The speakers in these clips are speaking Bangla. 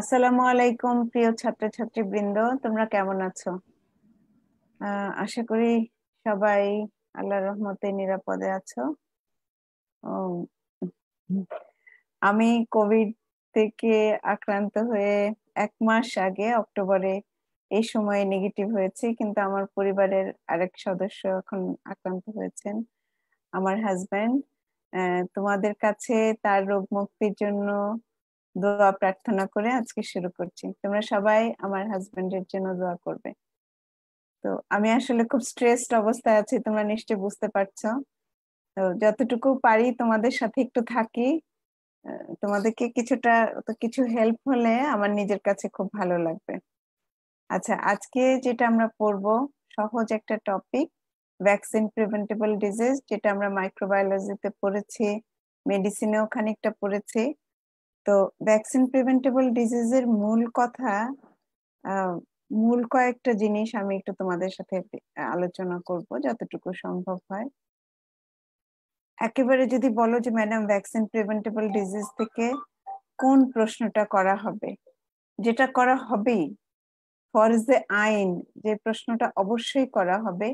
আসসালামু আলাইকুম প্রিয় ছাত্রী বৃন্দ তোমরা কেমন আছো আশা করি সবাই আল্লাহর রহমতে নিরাপদে আছো আমি কোভিড থেকে আক্রান্ত হয়ে এক মাস আগে অক্টোবরে এই সময়ে নেগেটিভ হয়েছি কিন্তু আমার পরিবারের আরেক সদস্য এখন আক্রান্ত হয়েছেন আমার হাজব্যান্ড তোমাদের কাছে তার রোগ মুক্তির জন্য দোয়া প্রার্থনা করে আজকে শুরু করছি তোমরা সবাই আমার হাজবেন্ডের জন্য দোয়া করবে তো আমি আসলে খুব স্ট্রেসড অবস্থায় আছি তোমরা নিশ্চয় বুঝতে পারছো তো যতটুকু পারি তোমাদের সাথে একটু থাকি তোমাদেরকে কিছুটা তো কিছু হেল্প হলে আমার নিজের কাছে খুব ভালো লাগবে আচ্ছা আজকে যেটা আমরা পড়বো সহজ একটা টপিক ভ্যাকসিন প্রিভেন্টেবল ডিজিজ যেটা আমরা মাইক্রোবায়োলজিতে পড়েছি মেডিসিনেও খানিকটা পড়েছি তো ভ্যাকসিন প্রিভেন্টেবল ডিজিজের মূল কথা মূল কয়েকটা জিনিস আমি একটু তোমাদের সাথে আলোচনা করব যতটুকু সম্ভব হয় একেবারে যদি বলো যে ম্যাডাম ভ্যাকসিন প্রিভেন্টেবল ডিজিজ থেকে কোন প্রশ্নটা করা হবে যেটা করা হবেই ফর ফরজে আইন যে প্রশ্নটা অবশ্যই করা হবে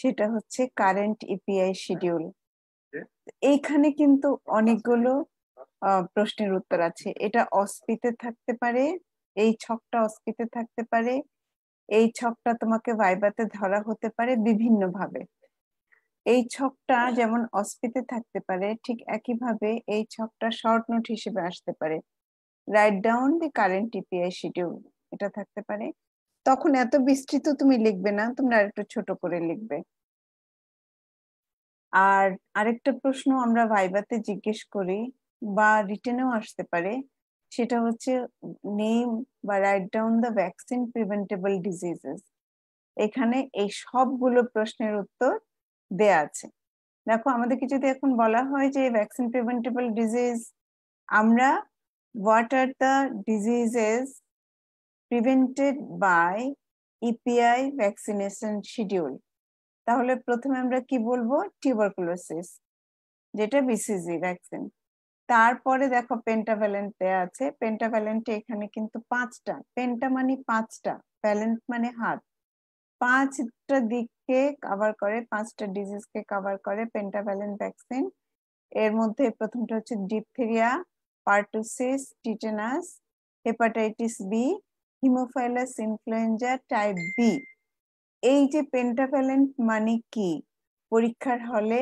সেটা হচ্ছে কারেন্ট ইপিআই শিডিউল এইখানে কিন্তু অনেকগুলো প্রশ্নের উত্তর আছে এটা অস্পিতে থাকতে পারে এই ছকটা অস্পিতে থাকতে পারে এই ছকটা তোমাকে ভাইবাতে ধরা হতে পারে বিভিন্ন ভাবে এই ছকটা যেমন অস্পিতে থাকতে পারে ঠিক একইভাবে এই ছকটা শর্ট নোট হিসেবে আসতে পারে write down the current TPI schedule এটা থাকতে পারে তখন এত বিস্তৃত তুমি লিখবে না তোমরা আরেকটু ছোট করে লিখবে আর আরেকটা প্রশ্ন আমরা ভাইবাতে জিজ্ঞেস করি বা রিটেনও আসতে পারে সেটা হচ্ছে নেম বা write down the vaccine preventable diseases এখানে এই সবগুলো প্রশ্নের উত্তর দেয়া আছে দেখো আমাদেরকে যদি এখন বলা হয় যে ভ্যাকসিন প্রিভেন্টেবল ডিজিজ আমরা what are the diseases prevented by EPI vaccination schedule তাহলে প্রথমে আমরা কি বলবো টিউবারকুলোসিস যেটা বিসিজি ভ্যাকসিন তারপরে দেখো পেন্টাভ্যালেন্ট দেয়া আছে পেন্টাভ্যালেন্টে এখানে কিন্তু পাঁচটা পেন্টা মানে পাঁচটা ভ্যালেন্ট মানে হাত পাঁচটা দিককে কভার করে পাঁচটা ডিজিজকে কভার করে পেন্টাভ্যালেন্ট ভ্যাকসিন এর মধ্যে প্রথমটা হচ্ছে diphtheria pertussis tetanus hepatitis B haemophilus influenzae type B এই যে পেন্টাভ্যালেন্ট মানে কি পরীক্ষার হলে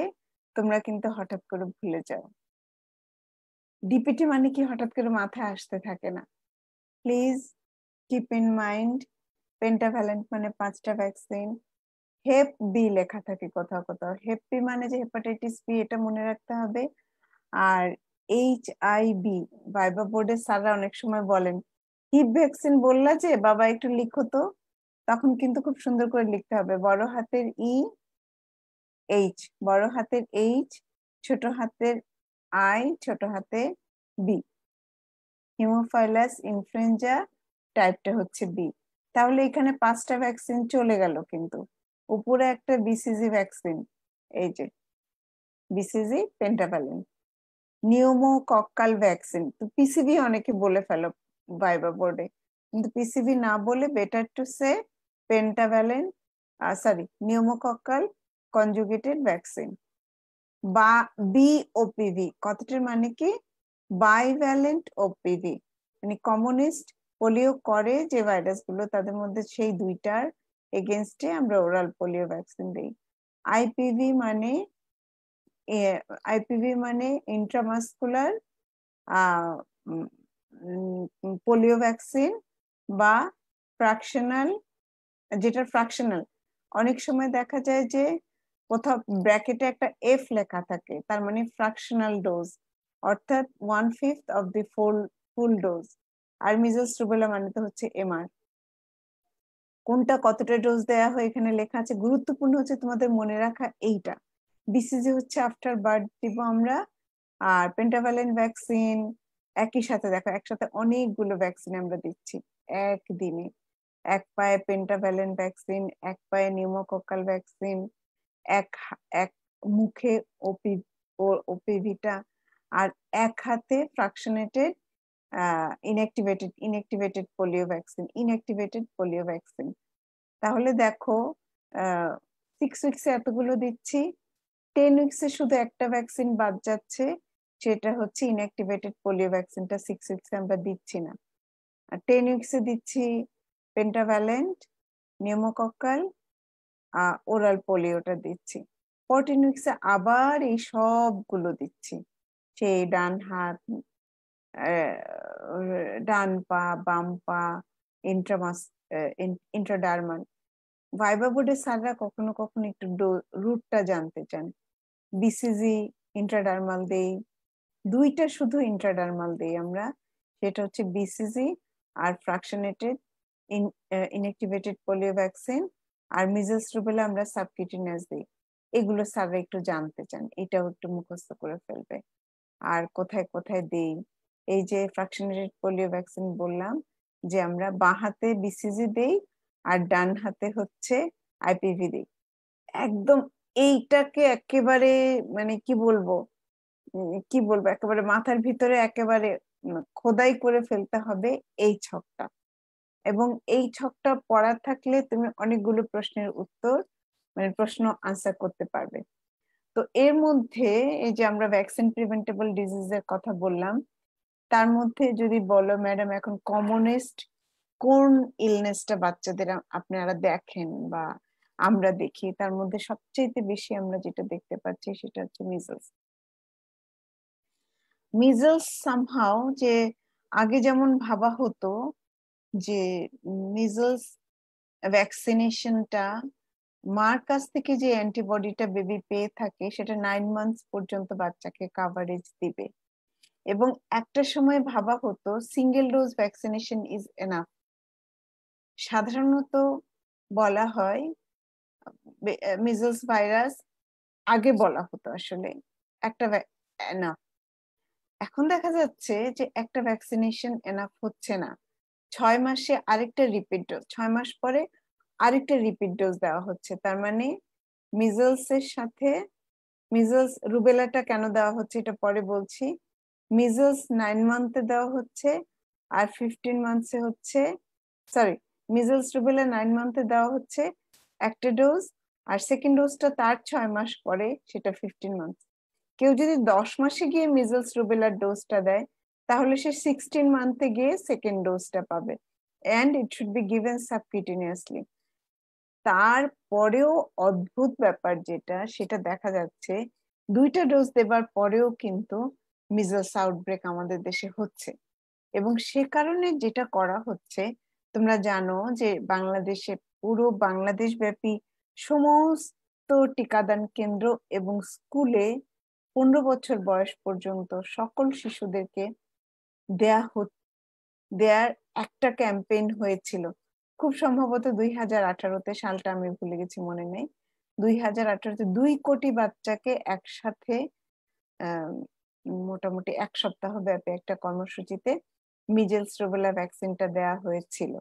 তোমরা কিন্তু হঠাৎ করে ভুলে যাও ডিপিটি মানে কি হঠাৎ করে মাথায় আসতে থাকে না please keep in mind pentavalent মানে পাঁচটা ভ্যাকসিন হেপ বি লেখা থাকে কোথাও কোথাও হেপ বি মানে যে হেপাটাইটিস বি এটা মনে রাখতে হবে আর এইচ আই বি ভাইবা বোর্ডে স্যাররা অনেক সময় বলেন হিপ ভ্যাকসিন বললা যে বাবা একটু লিখো তো তখন কিন্তু খুব সুন্দর করে লিখতে হবে বড় হাতের ই e, এইচ বড় হাতের এইচ ছোট হাতের আই ছোট হাতে বি হিমোফাইলাস ইনফ্লুয়েঞ্জা টাইপটা হচ্ছে বি তাহলে এখানে পাঁচটা ভ্যাকসিন চলে গেল কিন্তু উপরে একটা বিসিজি ভ্যাকসিন এই যে বিসিজি পেন্টাভ্যালিন নিউমোকক্কাল ভ্যাকসিন তো পিসিবি অনেকে বলে ফেলো ভাইবা বোর্ডে কিন্তু পিসিবি না বলে better to say pentavalent sorry pneumococcal conjugated vaccine বা বিওপিভি কথাটির মানে কি বাইভ্যালেন্ট ওপিভি মানে কমিউনিস্ট পোলিও করে যে ভাইরাসগুলো তাদের মধ্যে সেই দুইটার এগেনস্টে আমরা ওরাল পোলিও ভ্যাকসিন দিই আইপিভি মানে আইপিভি মানে ইন্ট্রামাস্কুলার পোলিও ভ্যাকসিন বা ফ্র্যাকশনাল যেটা ফ্র্যাকশনাল অনেক সময় দেখা যায় যে কোথাও ব্র্যাকেটে একটা এফ লেখা থাকে তার মানে ফ্রাকশনাল ডোজ অর্থাৎ one fifth of the full full dose আর মিজলস রুবেলা মানে তো হচ্ছে এমআর কোনটা কতটা ডোজ দেয়া হয় এখানে লেখা আছে গুরুত্বপূর্ণ হচ্ছে তোমাদের মনে রাখা এইটা বিসিজি হচ্ছে আফটার বার্থ দিব আমরা আর পেন্টাভ্যালেন্ট ভ্যাকসিন একই সাথে দেখো একসাথে অনেকগুলো ভ্যাকসিন আমরা দিচ্ছি একদিনে এক পায়ে পেন্টাভ্যালেন্ট ভ্যাকসিন এক পায়ে নিউমোকোকাল ভ্যাকসিন এক এক মুখে ওপি ওপিভিটা আর এক হাতে fractionated inactivated inactivated polio vaccine inactivated polio vaccine তাহলে দেখো সিক্স উইক্সে এতগুলো দিচ্ছি টেন উইক্সে শুধু একটা ভ্যাকসিন বাদ যাচ্ছে সেটা হচ্ছে ইনঅ্যাক্টিভেটেড পোলিও ভ্যাকসিনটা সিক্স উইক্সে আমরা দিচ্ছি না আর টেন উইক্সে দিচ্ছি পেন্টাভ্যালেন্ট নিউমোকক্কাল ওরাল পোলিওটা দিচ্ছি ফোরটিন উইক্সে আবার এই সবগুলো দিচ্ছি সেই ডান হাত ডান পা বাম পা ইন্ট্রামাস ইন্ট্রাডার্মাল ভাইবা বোর্ডের স্যাররা কখনো কখনো একটু রুটটা জানতে চান বিসিজি ইন্ট্রাডার্মাল দেই দুইটা শুধু ইন্ট্রাডার্মাল দেই আমরা সেটা হচ্ছে বিসিজি আর ফ্রাকশনেটেড ইনএক্টিভেটেড পোলিও ভ্যাকসিন আর মিজেলস রুবেলা আমরা সাবকিউটিনাস দিই এগুলো সাবে একটু জানতে চান এটাও একটু মুখস্থ করে ফেলবে আর কোথায় কোথায় দেই এই যে ফ্র্যাকশনারেট পোলিও ভ্যাকসিন বললাম যে আমরা বাঁ হাতে বিসিজি দেই আর ডান হাতে হচ্ছে আইপিভি দিই একদম এইটাকে একেবারে মানে কি বলবো কি বলবো একেবারে মাথার ভিতরে একেবারে খোদাই করে ফেলতে হবে এই ছকটা এবং এই ছকটা পড়া থাকলে তুমি অনেকগুলো প্রশ্নের উত্তর মানে প্রশ্ন আনসার করতে পারবে তো এর মধ্যে এই যে আমরা ভ্যাকসিন প্রিভেন্টেবল এর কথা বললাম তার মধ্যে যদি বলো ম্যাডাম এখন কমনেস্ট কোন ইলনেসটা বাচ্চাদের আপনারা দেখেন বা আমরা দেখি তার মধ্যে সবচেয়ে বেশি আমরা যেটা দেখতে পাচ্ছি সেটা হচ্ছে মিজলস মিজলস সামহাও যে আগে যেমন ভাবা হতো যে মিজলস ভ্যাকসিনেশনটা মার কাছ থেকে যে অ্যান্টিবডিটা বেবি পেয়ে থাকে সেটা নাইন মান্থস পর্যন্ত বাচ্চাকে কাভারেজ দিবে এবং একটা সময় ভাবা হতো single dose vaccination is enough সাধারণত বলা হয় মিজলস ভাইরাস আগে বলা হতো আসলে একটা এনাফ এখন দেখা যাচ্ছে যে একটা ভ্যাকসিনেশন এনাফ হচ্ছে না ছয় মাসে আরেকটা রিপিট ডোজ ছয় মাস পরে আরেকটা রিপিট ডোজ দেওয়া হচ্ছে তার মানে মিজলস এর সাথে মিজলস রুবেলাটা কেন দেওয়া হচ্ছে এটা পরে বলছি মিজলস নাইন মান্থে দেওয়া হচ্ছে আর ফিফটিন মান্থসে হচ্ছে সরি মিজলস রুবেলা নাইন মান্থে দেওয়া হচ্ছে একটা ডোজ আর সেকেন্ড ডোজটা তার ছয় মাস পরে সেটা ফিফটিন মান্থ কেউ যদি দশ মাসে গিয়ে মিজলস রুবেলার ডোজটা দেয় তাহলে সে সিক্সটিন মান্থে গিয়ে সেকেন্ড ডোজটা পাবে and it should be given subcutaneously তারপরেও অদ্ভুত ব্যাপার যেটা সেটা দেখা যাচ্ছে দুইটা ডোজ দেবার পরেও কিন্তু মিজলস আউটব্রেক আমাদের দেশে হচ্ছে এবং সে কারণে যেটা করা হচ্ছে তোমরা জানো যে বাংলাদেশে পুরো বাংলাদেশ ব্যাপী সমস্ত টিকাদান কেন্দ্র এবং স্কুলে পনেরো বছর বয়স পর্যন্ত সকল শিশুদেরকে দেয়া দেয়ার একটা ক্যাম্পেইন হয়েছিল খুব সম্ভবত দুই হাজার আঠারোতে সালটা আমি ভুলে গেছি মনে নেই দুই হাজার আঠারোতে দুই কোটি বাচ্চাকে একসাথে মোটামুটি এক সপ্তাহ ব্যাপী একটা কর্মসূচিতে মিজেলস রুবেলা ভ্যাকসিনটা দেয়া হয়েছিল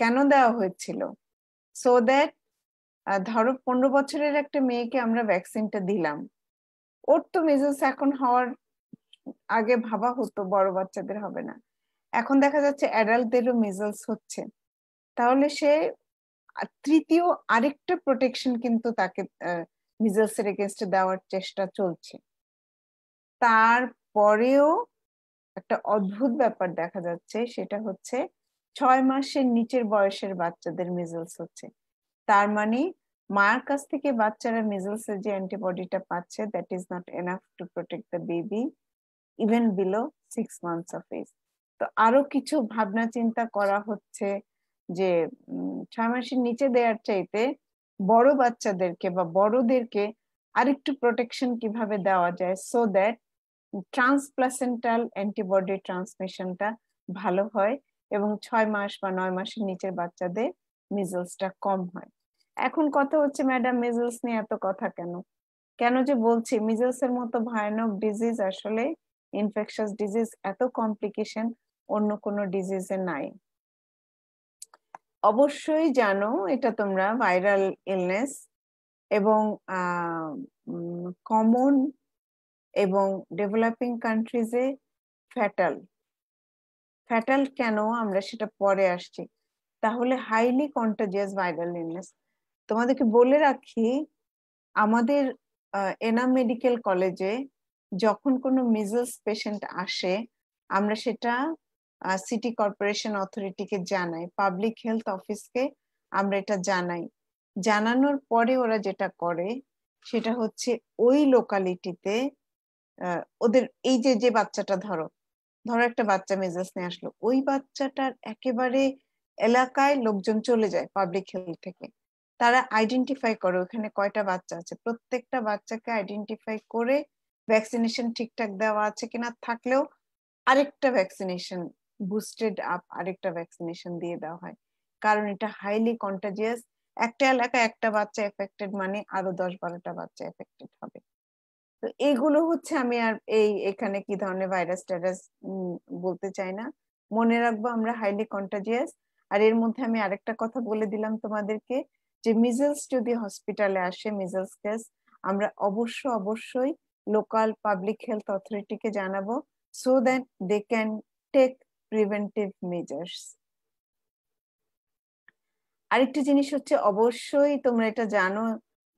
কেন দেওয়া হয়েছিল সো দ্যাট ধরো পনেরো বছরের একটা মেয়েকে আমরা ভ্যাকসিনটা দিলাম ওর তো মেজেলস এখন হওয়ার আগে ভাবা হতো বড় বাচ্চাদের হবে না এখন দেখা যাচ্ছে অ্যাডাল্টদেরও মেজালস হচ্ছে তাহলে সে তৃতীয় আরেকটা প্রোটেকশন কিন্তু তাকে এর এগেনস্টে দেওয়ার চেষ্টা চলছে তারপরেও একটা অদ্ভুত ব্যাপার দেখা যাচ্ছে সেটা হচ্ছে ছয় মাসের নিচের বয়সের বাচ্চাদের মিজলস হচ্ছে তার মানে মার কাছ থেকে বাচ্চারা মিজলসের যে অ্যান্টিবডিটা পাচ্ছে that is not enough to protect the baby even below six months of age তো আরো কিছু ভাবনা চিন্তা করা হচ্ছে যে ছয় মাসের নিচে দেওয়ার চাইতে বড় বাচ্চাদেরকে বা বড়দেরকে আরেকটু প্রোটেকশন কিভাবে দেওয়া যায় সো দ্যাট ট্রান্সপ্লাসেন্টাল অ্যান্টিবডি ট্রান্সমিশনটা ভালো হয় এবং ছয় মাস বা নয় মাসের নিচের বাচ্চাদের মিজলসটা কম হয় এখন কথা হচ্ছে ম্যাডাম মিজলস নিয়ে এত কথা কেন কেন যে বলছি মিজলসের মতো ভয়ানক ডিজিজ আসলে ইনফেকশাস ডিজিজ এত কমপ্লিকেশন অন্য কোনো ডিজিজে নাই অবশ্যই জানো এটা তোমরা ভাইরাল ইলনেস এবং কমন এবং ডেভেলপিং কান্ট্রিজে ফ্যাটাল ফ্যাটাল কেন আমরা সেটা পরে আসছি তাহলে হাইলি কন্টাজিয়াস ভাইরাল ইলনেস তোমাদেরকে বলে রাখি আমাদের এনা মেডিকেল কলেজে যখন কোনো মিজলস পেশেন্ট আসে আমরা সেটা সিটি কর্পোরেশন অথরিটিকে জানাই পাবলিক হেলথ অফিসকে আমরা এটা জানাই জানানোর পরে ওরা যেটা করে সেটা হচ্ছে ওই লোকালিটিতে ওদের এই যে যে বাচ্চাটা ধরো ধরো একটা বাচ্চা মেজাজ নিয়ে আসলো ওই বাচ্চাটার একেবারে এলাকায় লোকজন চলে যায় পাবলিক হেলথ থেকে তারা আইডেন্টিফাই করে ওখানে কয়টা বাচ্চা আছে প্রত্যেকটা বাচ্চাকে আইডেন্টিফাই করে ভ্যাকসিনেশন ঠিকঠাক দেওয়া আছে কিনা থাকলেও আরেকটা ভ্যাকসিনেশন বুস্টেড আপ আরেকটা ভ্যাকসিনেশন দিয়ে দেওয়া হয় কারণ এটা হাইলি কন্টাজিয়াস একটা এলাকা একটা বাচ্চা এফেক্টেড মানে আরো দশ বারোটা বাচ্চা এফেক্টেড হবে তো এইগুলো হচ্ছে আমি আর এই এখানে কি ধরনের ভাইরাস টাইরাস বলতে চাই না মনে রাখবো আমরা হাইলি কন্টাজিয়াস আর এর মধ্যে আমি আরেকটা কথা বলে দিলাম তোমাদেরকে যে মিজেলস যদি হসপিটালে আসে মিজেলস কেস আমরা অবশ্য অবশ্যই লোকাল পাবলিক হেলথ অথরিটিকে জানাবো so that they can take preventive measures আরেকটি জিনিস হচ্ছে অবশ্যই তোমরা এটা জানো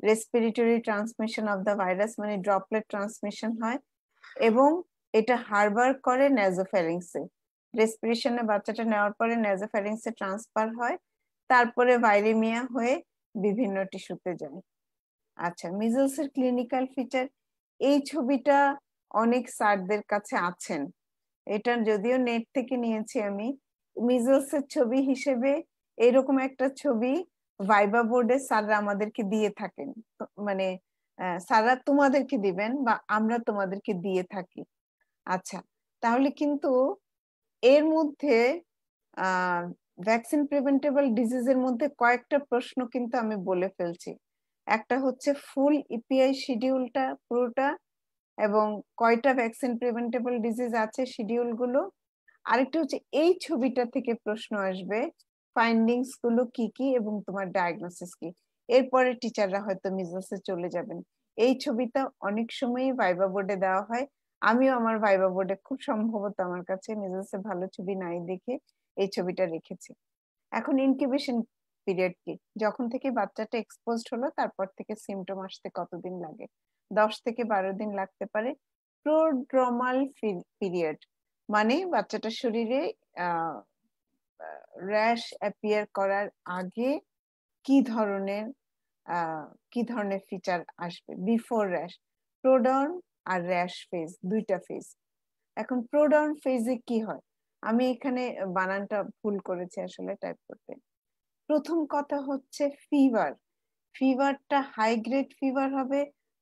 respiratory transmission of the virus মানে ড্রপলেট ট্রান্সমিশন হয় এবং এটা হারবার করে ন্যাজোফ্যারিংসে রেসপিরেশনে বাচ্চাটা নেওয়ার পরে ন্যাজোফ্যারিংসে ট্রান্সফার হয় তারপরে ভাইরেমিয়া হয়ে বিভিন্ন টিস্যুতে যায় আচ্ছা মিজলসের এর ক্লিনিক্যাল ফিচার এই ছবিটা অনেক স্যারদের কাছে আছেন এটা যদিও নেট থেকে নিয়েছি আমি মিজলস এর ছবি হিসেবে এরকম একটা ছবি ভাইবা বোর্ডে স্যাররা আমাদেরকে দিয়ে থাকেন মানে স্যাররা তোমাদেরকে দিবেন বা আমরা তোমাদেরকে দিয়ে থাকি আচ্ছা তাহলে কিন্তু এর মধ্যে ভ্যাকসিন প্রিভেন্টেবল ডিজিজের মধ্যে কয়েকটা প্রশ্ন কিন্তু আমি বলে ফেলছি একটা হচ্ছে ফুল ইপিআই শিডিউলটা পুরোটা এবং কয়টা ভ্যাকসিন প্রিভেন্টেবল ডিজিজ আছে শিডিউল গুলো আরেকটা হচ্ছে এই ছবিটা থেকে প্রশ্ন আসবে ফাইন্ডিংস গুলো কি কি এবং তোমার ডায়াগনোসিস কি এরপরে টিচাররা হয়তো মিজাসে চলে যাবেন এই ছবিটা অনেক সময়ই ভাইবা বোর্ডে দেওয়া হয় আমিও আমার ভাইবা বোর্ডে খুব সম্ভবত আমার কাছে মিজাসে ভালো ছবি নাই দেখে এই ছবিটা রেখেছি এখন ইনকিউবেশন পিরিয়ড কি যখন থেকে বাচ্চাটা এক্সপোজড হলো তারপর থেকে সিমটম আসতে কতদিন লাগে দশ থেকে বারো দিন লাগতে পারে প্রোড্রমাল পিরিয়ড মানে বাচ্চাটার শরীরে র্যাশ অ্যাপিয়ার করার আগে কি ধরনের কি ধরনের ফিচার আসবে বিফোর র্যাশ প্রোডন আর র্যাশ ফেজ দুইটা ফেজ এখন প্রোডন ফেজে কি হয় আমি এখানে বানানটা ভুল করেছি আসলে টাইপ করতে প্রথম কথা হচ্ছে ফিভার ফিভারটা হাই গ্রেড ফিভার হবে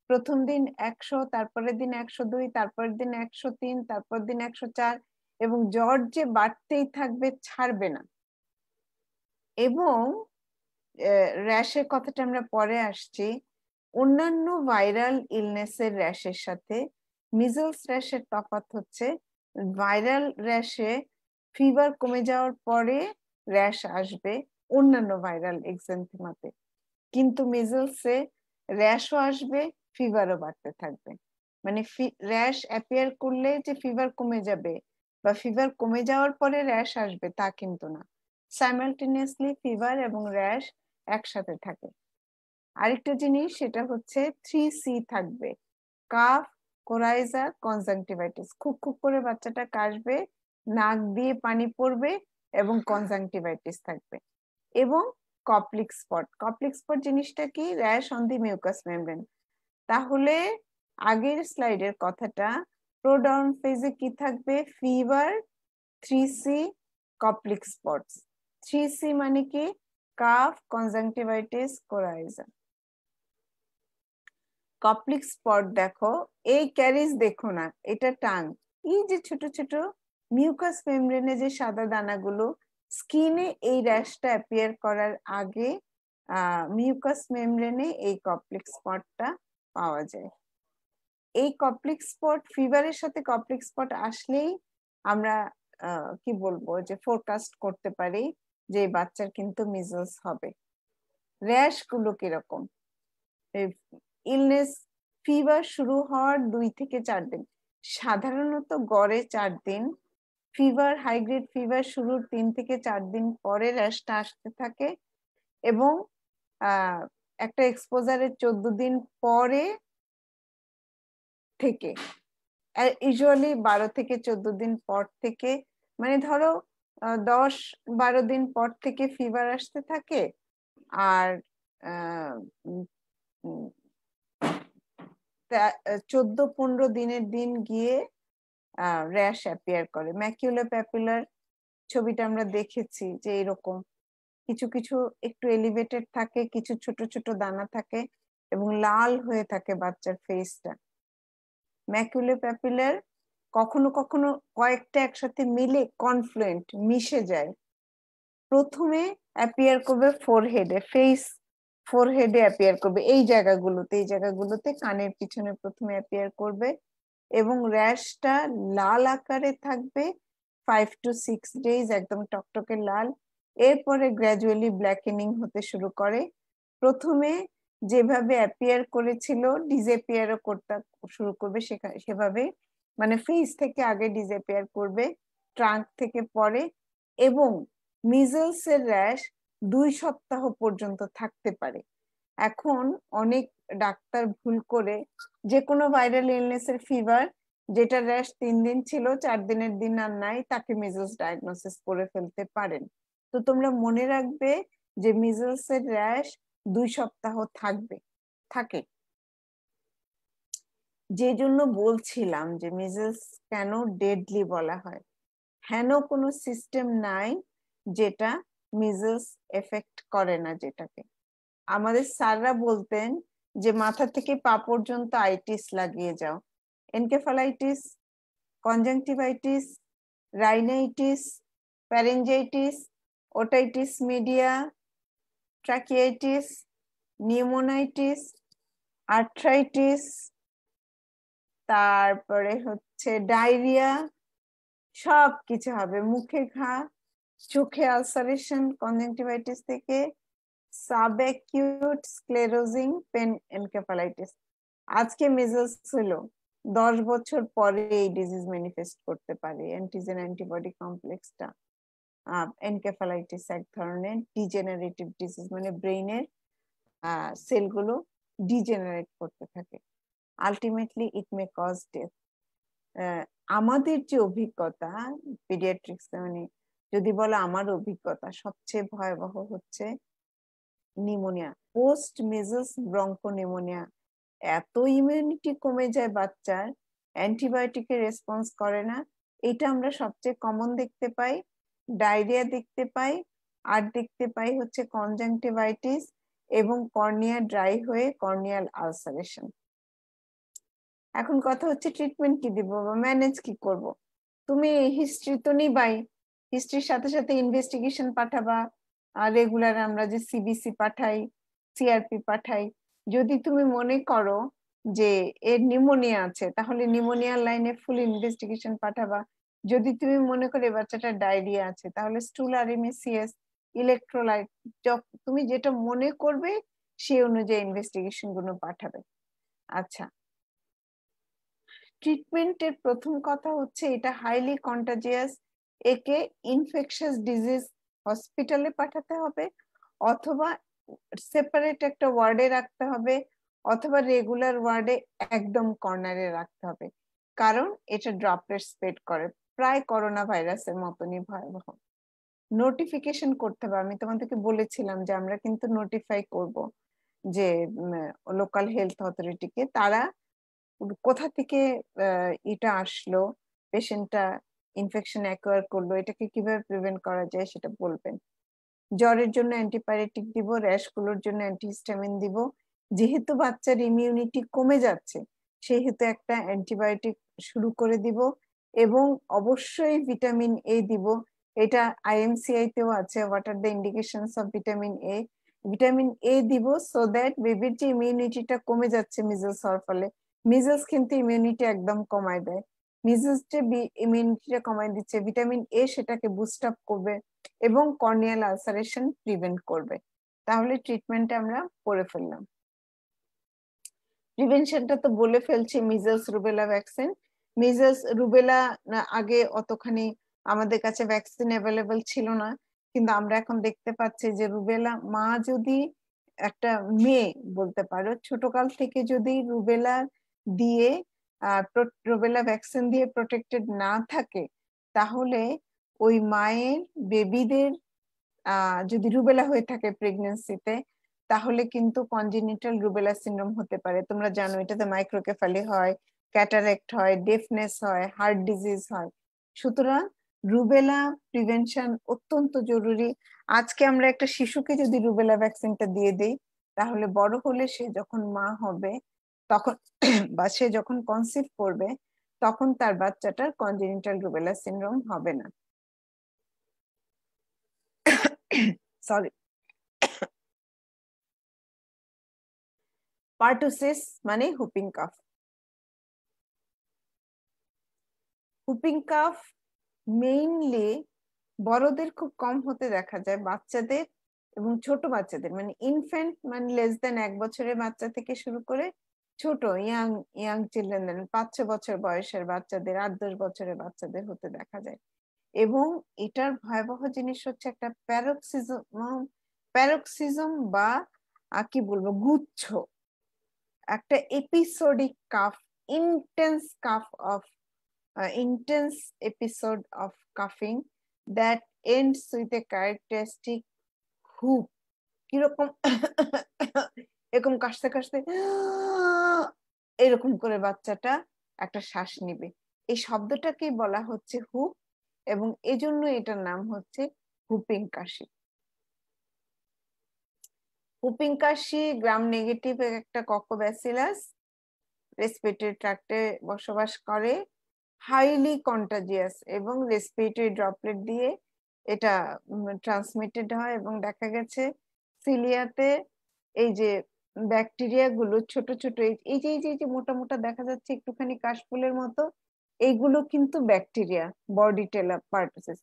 প্রথম দিন একশো তারপরের দিন একশো দুই তারপরের দিন একশো তিন তারপর দিন একশো চার এবং জ্বর যে বাড়তেই থাকবে ছাড়বে না এবং র্যাশের কথাটা আমরা পরে আসছি অন্যান্য ভাইরাল ইলনেসের র্যাশের সাথে মিজলস র্যাশের তফাত হচ্ছে ভাইরাল র্যাশে ফিভার কমে যাওয়ার পরে র্যাশ আসবে অন্যান্য ভাইরাল এক্সেন্থিমাতে কিন্তু মিজলসে র্যাশও আসবে ফিভারও বাড়তে থাকবে মানে র্যাশ অ্যাপিয়ার করলে যে ফিভার কমে যাবে বা ফিভার কমে যাওয়ার পরে র্যাশ আসবে তা কিন্তু না সাইমালটেনিয়াসলি ফিভার এবং র্যাশ একসাথে থাকে আরেকটা জিনিস সেটা হচ্ছে থ্রি সি থাকবে কাফ কোরাইজা কনজাংটিভাইটিস খুব খুব করে বাচ্চাটা কাশবে নাক দিয়ে পানি পড়বে এবং কনজাংটিভাইটিস থাকবে এবং কপলিক স্পট কপলিক স্পট জিনিসটা কি অন দি মিউকাস মেমব্রেন তাহলে আগের স্লাইডের কথাটা প্রোডাউন ফেজে কি থাকবে fever three C Koplik spots three C মানে কি cough conjunctivitis coryza Koplik spot দেখো এই ক্যারিজ দেখো না এটা টাং এই যে ছোট ছোট মিউকাস মেমব্রেনে যে সাদা দানাগুলো স্কিনে এই র্যাশটা অ্যাপিয়ার করার আগে মিউকাস মেমব্রেনে এই কপ্লিক স্পটটা পাওয়া যায় এই কপ্লিক স্পট ফিভারের সাথে কপ্লিক স্পট আসলেই আমরা কি বলবো যে ফোরকাস্ট করতে পারি যে বাচ্চার কিন্তু মিজলস হবে র্যাশ গুলো কিরকম ইলনেস ফিভার শুরু হওয়ার দুই থেকে চার দিন সাধারণত গড়ে চার দিন ফিভার হাইগ্রেড ফিভার শুরুর তিন থেকে চার দিন পরে র্যাশটা আসতে থাকে এবং একটা এক্সপোজারের চোদ্দ দিন পরে থেকে ইউজুয়ালি বারো থেকে চোদ্দ দিন পর থেকে মানে ধরো দশ বারো দিন পর থেকে ফিভার আসতে থাকে আর চোদ্দ পনেরো দিনের দিন গিয়ে র্যাশ অ্যাপিয়ার করে ম্যাকিউলো প্যাপুলার ছবিটা আমরা দেখেছি যে এরকম কিছু কিছু একটু এলিভেটেড থাকে কিছু ছোট ছোট দানা থাকে এবং লাল হয়ে থাকে বাচ্চার ফেসটা ম্যাকিউলো প্যাপুলার কখনো কখনো কয়েকটা একসাথে মিলে কনফ্লুয়েন্ট মিশে যায় প্রথমে অ্যাপিয়ার করবে ফোরহেডে ফেস ফোরহেডে অ্যাপিয়ার করবে এই জায়গাগুলোতে এই জায়গাগুলোতে কানের পিছনে প্রথমে অ্যাপিয়ার করবে এবং র্যাশটা লাল আকারে থাকবে ফাইভ টু সিক্স ডেজ একদম টকটকে লাল এরপরে গ্র্যাজুয়ালি ব্ল্যাকেনিং হতে শুরু করে প্রথমে যেভাবে অ্যাপিয়ার করেছিল ডিজেপিয়ারও করতে শুরু করবে সেভাবে মানে ফেস থেকে আগে ডিজেপিয়ার করবে ট্রাঙ্ক থেকে পরে এবং মিজলস এর র্যাশ দুই সপ্তাহ পর্যন্ত থাকতে পারে এখন অনেক ডাক্তার ভুল করে যে কোনো ভাইরাল এর ফিভার যেটা র্যাশ তিন দিন ছিল চার দিনের দিন আর নাই তাকে মিজলস ডায়াগনোসিস করে ফেলতে পারেন তো তোমরা মনে রাখবে যে এর র্যাশ দুই সপ্তাহ থাকবে থাকে যে জন্য বলছিলাম যে মিজলস কেন ডেডলি বলা হয় হেন কোনো সিস্টেম নাই যেটা মিজলস এফেক্ট করে না যেটাকে আমাদের স্যাররা বলতেন যে মাথা থেকে পা পর্যন্ত আইটিস লাগিয়ে যাও encephalitis conjunctivitis rhinitis pharyngitis otitis media tracheitis pneumonitis arthritis তারপরে হচ্ছে ডায়রিয়া সব কিছু হবে মুখে ঘা চোখে আলসারেশন কনজাংটিভাইটিস থেকে সাবএকিউট স্ক্লেরোজিং পেন এনকেফালাইটিস আজকে মেজেলস ছিল দশ বছর পরে এই ডিজিজ ম্যানিফেস্ট করতে পারে অ্যান্টিজেন অ্যান্টিবডি কমপ্লেক্সটা এনকেফালাইটিস এক ধরনের ডিজেনারেটিভ ডিজিজ মানে ব্রেইনের সেলগুলো ডিজেনারেট করতে থাকে ultimately it may cause death আমাদের যে অভিজ্ঞতা পিডিয়াট্রিক্স মানে যদি বলো আমার অভিজ্ঞতা সবচেয়ে ভয়াবহ হচ্ছে নিমোনিয়া পোস্ট মেজস নিমোনিয়া এত ইমিউনিটি কমে যায় বাচ্চার অ্যান্টিবায়োটিকে রেসপন্স করে না এটা আমরা সবচেয়ে কমন দেখতে পাই ডায়রিয়া দেখতে পাই আর দেখতে পাই হচ্ছে কনজাংটিভাইটিস এবং কর্নিয়া ড্রাই হয়ে কর্নিয়াল আলসারেশন এখন কথা হচ্ছে ট্রিটমেন্ট কি দিব বা ম্যানেজ কি করব তুমি হিস্ট্রি তো নিবাই হিস্ট্রির সাথে সাথে ইনভেস্টিগেশন পাঠাবা আর রেগুলার আমরা যে সিবিসি পাঠাই সিআরপি পাঠাই যদি তুমি মনে করো যে এর নিউমোনিয়া আছে তাহলে নিউমোনিয়ার লাইনে ফুল ইনভেস্টিগেশন পাঠাবা যদি তুমি মনে করো বাচ্চাটার ডায়রিয়া আছে তাহলে স্টুল আর এমএসিএস ইলেকট্রোলাইট তুমি যেটা মনে করবে সেই অনুযায়ী ইনভেস্টিগেশন গুলো পাঠাবে আচ্ছা ট্রিটমেন্টের প্রথম কথা হচ্ছে এটা হাইলি কন্টাজিয়াস একে ইনফেকশাস ডিজিজ হসপিটালে পাঠাতে হবে অথবা সেপারেট একটা ওয়ার্ডে রাখতে হবে অথবা রেগুলার ওয়ার্ডে একদম কর্নারে রাখতে হবে কারণ এটা ড্রপলেট স্প্রেড করে প্রায় করোনা ভাইরাসের মতনই ভয়াবহ নোটিফিকেশন করতে হবে আমি তোমাদেরকে বলেছিলাম যে আমরা কিন্তু নোটিফাই করব যে লোকাল হেলথ অথরিটিকে তারা কোথা থেকে এটা আসলো পেশেন্টটা ইনফেকশন অ্যাকোয়ার করলো এটাকে কিভাবে প্রিভেন্ট করা যায় সেটা বলবেন জ্বরের জন্য অ্যান্টিবায়োটিক দিব গুলোর জন্য অ্যান্টিহিস্টামিন দিব যেহেতু বাচ্চার ইমিউনিটি কমে যাচ্ছে সেহেতু একটা অ্যান্টিবায়োটিক শুরু করে দিব এবং অবশ্যই ভিটামিন এ দিব এটা আইএমসিআই তেও আছে what are the indications of vitamin A vitamin A দিব সো দ্যাট বেবির যে ইমিউনিটিটা কমে যাচ্ছে মিজলস হওয়ার ফলে মিজলস কিন্তু ইমিউনিটি একদম কমায় দেয় মিজেলস যে ইমিউনিটিটা কমায় দিচ্ছে ভিটামিন এ সেটাকে বুস্ট আপ করবে এবং কর্নিয়াল আলসারেশন প্রিভেন্ট করবে তাহলে ট্রিটমেন্ট আমরা করে ফেললাম প্রিভেনশনটা তো বলে ফেলছে measles rubella vaccine measles rubella আগে অতখানি আমাদের কাছে ভ্যাকসিন অ্যাভেলেবেল ছিল না কিন্তু আমরা এখন দেখতে পাচ্ছি যে রুবেলা মা যদি একটা মেয়ে বলতে পারো ছোটকাল থেকে যদি রুবেলা দিয়ে রুবেলা ভ্যাকসিন দিয়ে প্রোটেক্টেড না থাকে তাহলে ওই মায়ের বেবিদের যদি রুবেলা হয়ে থাকে প্রেগনেন্সিতে তাহলে কিন্তু কনজেনিটাল রুবেলা সিন্ড্রোম হতে পারে তোমরা জানো এটাতে মাইক্রোকেফালি হয় ক্যাটারেক্ট হয় ডেফনেস হয় হার্ট ডিজিজ হয় সুতরাং রুবেলা প্রিভেনশন অত্যন্ত জরুরি আজকে আমরা একটা শিশুকে যদি রুবেলা ভ্যাকসিনটা দিয়ে দিই তাহলে বড় হলে সে যখন মা হবে তখন বা সে যখন কনসিভ করবে তখন তার বাচ্চাটার কনজেনিটাল রুবেলা সিনড্রোম হবে না সরি পার্টোসিস মানে whooping cough whooping cough mainly বড়দের খুব কম হতে দেখা যায় বাচ্চাদের এবং ছোট বাচ্চাদের মানে ইনফ্যান্ট মানে লেস দেন এক বছরের বাচ্চা থেকে শুরু করে ছোট ইয়াং ইয়াং চিলড্রেন পাঁচ ছ বছর বয়সের বাচ্চাদের আট দশ বছরের বাচ্চাদের হতে দেখা যায় এবং এটার ভয়াবহ জিনিস হচ্ছে একটা প্যারক্সিজম প্যারক্সিজম বা কি বলবো গুচ্ছ একটা episodic cough intense cough of intense episode of কাফিং that ends with a characteristic whoop কিরকম এরকম কাশতে কাশতে এরকম করে বাচ্চাটা একটা শ্বাস নিবে এই শব্দটাকে বলা হচ্ছে হুপ এবং এজন্য এটার নাম হচ্ছে হুপিং কাশি হুপিং কাশি গ্রাম নেগেটিভ একটা ককোব্যাসিলাস রেসপিরেটরি ট্র্যাক্টে বসবাস করে হাইলি কন্টাজিয়াস এবং রেসপিরেটরি ড্রপলেট দিয়ে এটা ট্রান্সমিটেড হয় এবং দেখা গেছে সিলিয়াতে এই যে ব্যাকটেরিয়া গুলো ছোট ছোট এই যে এই যে এই যে মোটা মোটা দেখা যাচ্ছে একটুখানি কাশফুলের মতো এইগুলো কিন্তু ব্যাকটেরিয়া বডি টেলা পার্টিসেস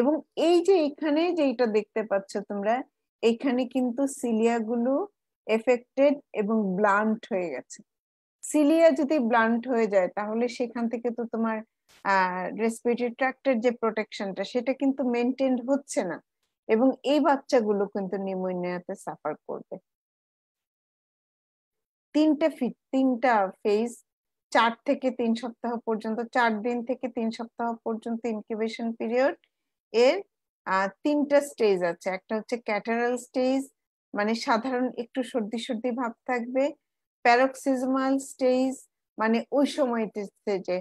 এবং এই যে এখানে যেটা দেখতে পাচ্ছ তোমরা এখানে কিন্তু সিলিয়া গুলো এফেক্টেড এবং ব্লান্ট হয়ে গেছে সিলিয়া যদি ব্লান্ট হয়ে যায় তাহলে সেখান থেকে তো তোমার রেসপিরেটরি ট্র্যাক্টের যে প্রোটেকশনটা সেটা কিন্তু মেনটেন হচ্ছে না এবং এই বাচ্চাগুলো কিন্তু নিউমোনিয়াতে সাফার করবে তিনটে ফিট তিনটা ফেজ চার থেকে তিন সপ্তাহ পর্যন্ত চার দিন থেকে তিন সপ্তাহ পর্যন্ত ইনকিউবেশন পিরিয়ড এর তিনটা স্টেজ আছে একটা হচ্ছে ক্যাটারাল স্টেজ মানে সাধারণ একটু সর্দি সর্দি ভাব থাকবে প্যারক্সিজমাল স্টেজ মানে ওই সময়টিতে যে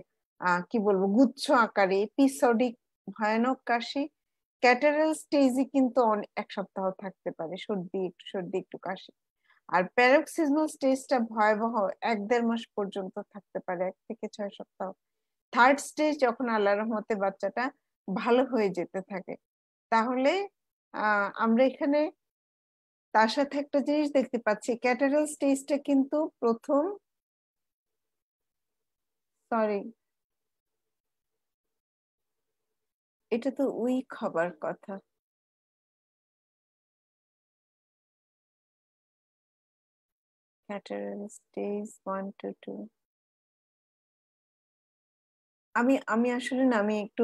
কি বলবো গুচ্ছ আকারে এপিসোডিক ভয়ানক কাশি ক্যাটারাল স্টেজই কিন্তু এক সপ্তাহ থাকতে পারে সর্দি একটু সর্দি একটু কাশি আর প্যারক্সিজমাল স্টেজটা ভয়াবহ এক দেড় মাস পর্যন্ত থাকতে পারে এক থেকে ছয় সপ্তাহ থার্ড স্টেজ যখন আল্লাহ রহমতে বাচ্চাটা ভালো হয়ে যেতে থাকে তাহলে আমরা এখানে তার সাথে একটা জিনিস দেখতে পাচ্ছি ক্যাটারাল স্টেজটা কিন্তু প্রথম সরি এটা তো উইক হবার কথা lateral stage 1 to 2 আমি আমি আসলে না আমি একটু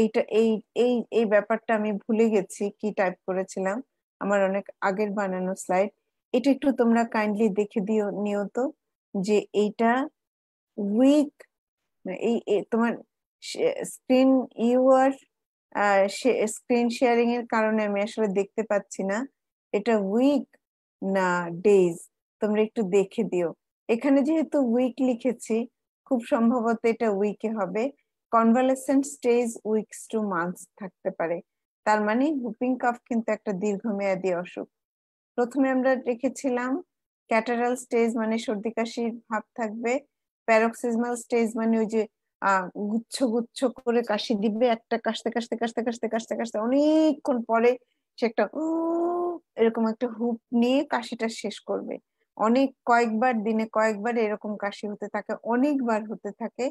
এইটা এই এই এই ব্যাপারটা আমি ভুলে গেছি কি টাইপ করেছিলাম আমার অনেক আগের বানানো স্লাইড এটা একটু তোমরা কাইন্ডলি দেখে দিও নিও তো যে এইটা উইক এই তোমার স্ক্রিন ইউআর স্ক্রিন শেয়ারিং এর কারণে আমি আসলে দেখতে পাচ্ছি না এটা উইক না ডেজ তোমরা একটু দেখে দিও এখানে যেহেতু উইক লিখেছি খুব সম্ভবত এটা উইকে হবে convalescent stage weeks to months থাকতে পারে তার মানে হুপিং কাফ কিন্তু একটা দীর্ঘমেয়াদী অসুখ প্রথমে আমরা রেখেছিলাম ক্যাটারাল স্টেজ মানে সর্দি কাশির ভাব থাকবে প্যারক্সিজমাল স্টেজ মানে ওই যে গুচ্ছ গুচ্ছ করে কাশি দিবে একটা কাশতে কাশতে কাশতে কাশতে কাশতে কাশতে অনেকক্ষণ পরে সে একটা এরকম একটা হুপ নিয়ে কাশিটা শেষ করবে অনেক কয়েকবার দিনে কয়েকবার এরকম কাশি হতে থাকে অনেকবার হতে থাকে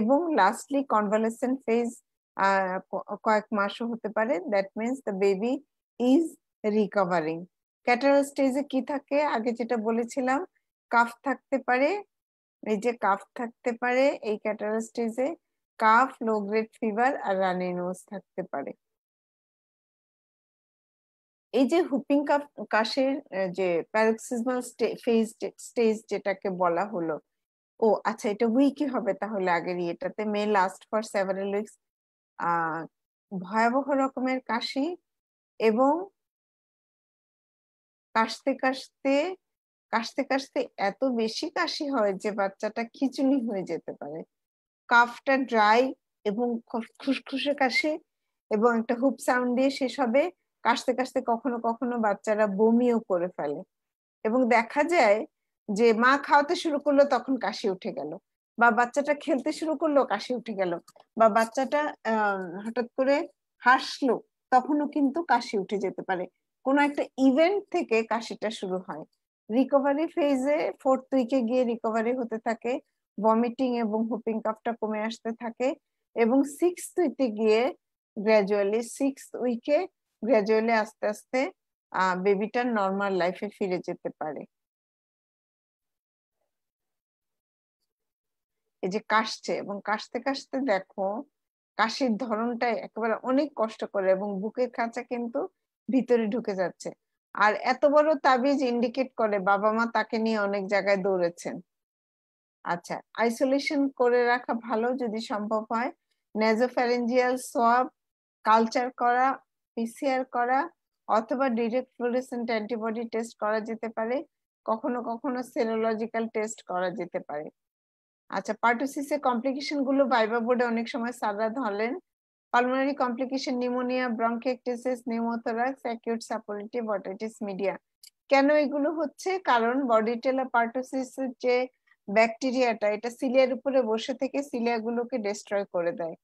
এবং লাস্টলি কনভালেসেন্ট ফেজ কয়েক মাসও হতে পারে that means the baby is recovering catarrhal স্টেজে কি থাকে আগে যেটা বলেছিলাম কাফ থাকতে পারে এই যে কাফ থাকতে পারে এই ক্যাটারাল স্টেজে কাফ লো গ্রেড ফিভার আর রানি নোজ থাকতে পারে এই যে হুপিং কাশের যে প্যারক্সিজমাল ফেজ স্টেজ যেটাকে বলা হলো ও আচ্ছা এটা উইকি হবে তাহলে আগের ইয়েটাতে may last for several weeks ভয়াবহ রকমের কাশি এবং কাশতে কাশতে কাশতে কাশতে এত বেশি কাশি হয় যে বাচ্চাটা খিচুড়ি হয়ে যেতে পারে কাফটা ড্রাই এবং খুসখুসে কাশি এবং একটা হুপ সাউন্ড দিয়ে শেষ হবে কাশতে কাশতে কখনো কখনো বাচ্চারা বমিও করে ফেলে এবং দেখা যায় যে মা খাওয়াতে শুরু করলো তখন কাশি উঠে গেল বা বাচ্চাটা খেলতে শুরু করলো কাশি উঠে গেল বা বাচ্চাটা হঠাৎ করে হাসলো তখনও কিন্তু কাশি উঠে যেতে পারে কোনো একটা ইভেন্ট থেকে কাশিটা শুরু হয় রিকভারি ফেজে ফোর্থ উইকে গিয়ে রিকভারি হতে থাকে ভমিটিং এবং হুপিং কাপটা কমে আসতে থাকে এবং সিক্স উইকে গিয়ে গ্র্যাজুয়ালি সিক্স উইকে গ্রাজুয়ালি আস্তে আস্তে বেবিটার নর্মাল লাইফে ফিরে যেতে পারে এই যে কাশছে এবং কাশতে কাশতে দেখো কাশির ধরনটা একেবারে অনেক কষ্ট করে এবং বুকের খাঁচা কিন্তু ভিতরে ঢুকে যাচ্ছে আর এত বড় তাবিজ ইন্ডিকেট করে বাবা মা তাকে নিয়ে অনেক জায়গায় দৌড়েছেন আচ্ছা আইসোলেশন করে রাখা ভালো যদি সম্ভব হয় নেজোফ্যারেঞ্জিয়াল সোয়াব কালচার করা পিসিআর করা অথবা ডিরেক্ট ফ্লুরেসেন্ট অ্যান্টিবডি টেস্ট করা যেতে পারে কখনো কখনো সেরোলজিক্যাল টেস্ট করা যেতে পারে আচ্ছা পার্টোসিসের কমপ্লিকেশন গুলো ভাইবা বোর্ডে অনেক সময় সাদা হলেন pulmonary complication pneumonia bronchiectasis pneumothorax acute suppurative otitis media কেন এগুলো হচ্ছে কারণ বডিটেলা পার্টোসিসের যে ব্যাকটেরিয়াটা এটা সিলিয়ার উপরে বসে থেকে সিলিয়াগুলোকে ডিস্ট্রয় করে দেয়